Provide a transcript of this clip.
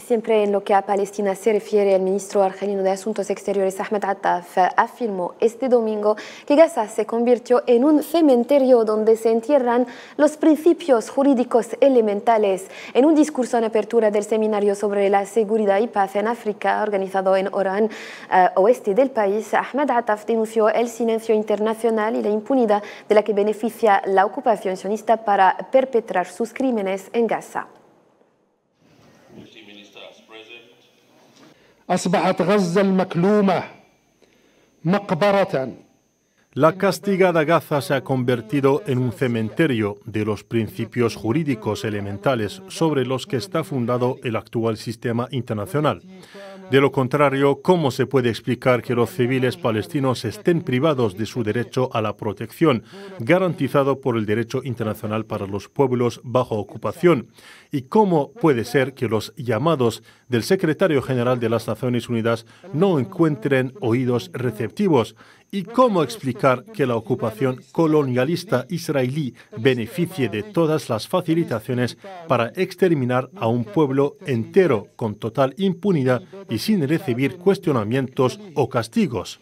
Y siempre en lo que a Palestina se refiere, el ministro argelino de Asuntos Exteriores, Ahmed Attaf, eh, afirmó este domingo que Gaza se convirtió en un cementerio donde se entierran los principios jurídicos elementales. En un discurso en apertura del seminario sobre la seguridad y paz en África, organizado en Orán, eh, oeste del país, Ahmed Attaf denunció el silencio internacional y la impunidad de la que beneficia la ocupación sionista para perpetrar sus crímenes en Gaza. أصبحت La castigada Gaza se ha convertido en un cementerio de los principios jurídicos elementales sobre los que está fundado el actual sistema internacional. De lo contrario, ¿cómo se puede explicar que los civiles palestinos estén privados de su derecho a la protección, garantizado por el derecho internacional para los pueblos bajo ocupación? ¿Y cómo puede ser que los llamados del secretario general de las Naciones Unidas no encuentren oídos receptivos? ¿Y cómo explicar que la ocupación colonialista israelí beneficie de todas las facilitaciones para exterminar a un pueblo entero con total impunidad y sin recibir cuestionamientos o castigos.